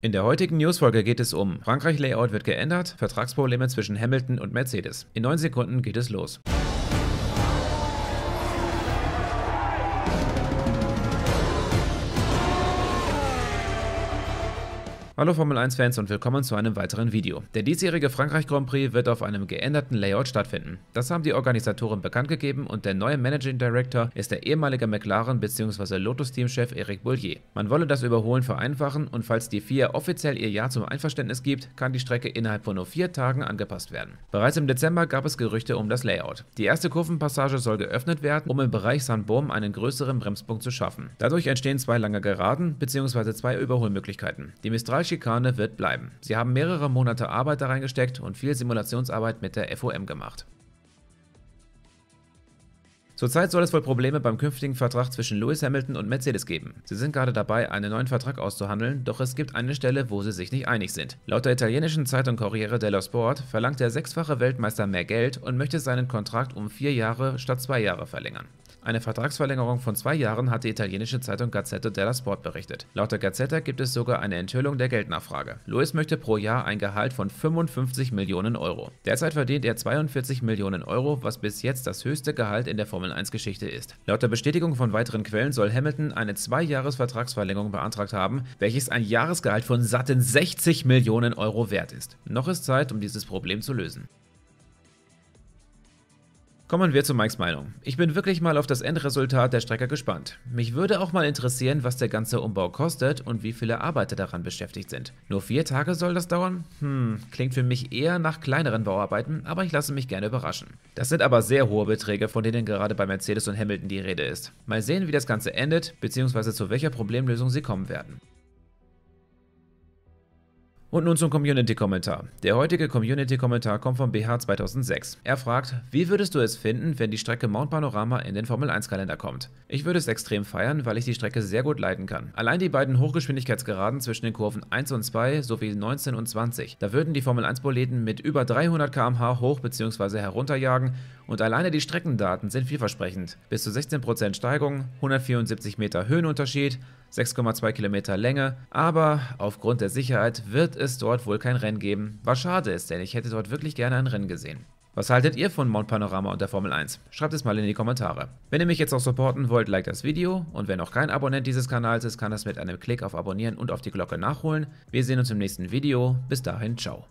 In der heutigen Newsfolge geht es um Frankreich-Layout wird geändert, Vertragsprobleme zwischen Hamilton und Mercedes. In 9 Sekunden geht es los. Hallo Formel 1 Fans und willkommen zu einem weiteren Video. Der diesjährige Frankreich Grand Prix wird auf einem geänderten Layout stattfinden. Das haben die Organisatoren bekannt gegeben und der neue Managing Director ist der ehemalige McLaren bzw. Lotus-Teamchef Eric Boullier. Man wolle das Überholen vereinfachen und falls die FIA offiziell ihr Ja zum Einverständnis gibt, kann die Strecke innerhalb von nur vier Tagen angepasst werden. Bereits im Dezember gab es Gerüchte um das Layout. Die erste Kurvenpassage soll geöffnet werden, um im Bereich San Sandbohm einen größeren Bremspunkt zu schaffen. Dadurch entstehen zwei lange Geraden bzw. zwei Überholmöglichkeiten. Die Mistral Schikane wird bleiben. Sie haben mehrere Monate Arbeit da reingesteckt und viel Simulationsarbeit mit der FOM gemacht. Zurzeit soll es wohl Probleme beim künftigen Vertrag zwischen Lewis Hamilton und Mercedes geben. Sie sind gerade dabei, einen neuen Vertrag auszuhandeln, doch es gibt eine Stelle, wo sie sich nicht einig sind. Laut der italienischen Zeitung Corriere dello Sport verlangt der sechsfache Weltmeister mehr Geld und möchte seinen Kontrakt um vier Jahre statt zwei Jahre verlängern. Eine Vertragsverlängerung von zwei Jahren hat die italienische Zeitung Gazzetta della Sport berichtet. Laut der Gazzetta gibt es sogar eine Enthüllung der Geldnachfrage. Luis möchte pro Jahr ein Gehalt von 55 Millionen Euro. Derzeit verdient er 42 Millionen Euro, was bis jetzt das höchste Gehalt in der Formel 1-Geschichte ist. Laut der Bestätigung von weiteren Quellen soll Hamilton eine Zwei-Jahres-Vertragsverlängerung beantragt haben, welches ein Jahresgehalt von satten 60 Millionen Euro wert ist. Noch ist Zeit, um dieses Problem zu lösen. Kommen wir zu Mikes Meinung. Ich bin wirklich mal auf das Endresultat der Strecke gespannt. Mich würde auch mal interessieren, was der ganze Umbau kostet und wie viele Arbeiter daran beschäftigt sind. Nur vier Tage soll das dauern? Hm, klingt für mich eher nach kleineren Bauarbeiten, aber ich lasse mich gerne überraschen. Das sind aber sehr hohe Beträge, von denen gerade bei Mercedes und Hamilton die Rede ist. Mal sehen, wie das Ganze endet, beziehungsweise zu welcher Problemlösung sie kommen werden. Und nun zum Community-Kommentar. Der heutige Community-Kommentar kommt von BH2006. Er fragt, wie würdest du es finden, wenn die Strecke Mount Panorama in den Formel-1-Kalender kommt? Ich würde es extrem feiern, weil ich die Strecke sehr gut leiten kann. Allein die beiden Hochgeschwindigkeitsgeraden zwischen den Kurven 1 und 2 sowie 19 und 20, da würden die Formel-1-Boleten mit über 300 km/h hoch bzw. herunterjagen und alleine die Streckendaten sind vielversprechend. Bis zu 16% Steigung, 174 Meter Höhenunterschied, 6,2 Kilometer Länge, aber aufgrund der Sicherheit wird es dort wohl kein Rennen geben, was schade ist, denn ich hätte dort wirklich gerne ein Rennen gesehen. Was haltet ihr von Mount Panorama und der Formel 1? Schreibt es mal in die Kommentare. Wenn ihr mich jetzt auch supporten wollt, liked das Video und wer noch kein Abonnent dieses Kanals ist, kann das mit einem Klick auf Abonnieren und auf die Glocke nachholen. Wir sehen uns im nächsten Video. Bis dahin, ciao.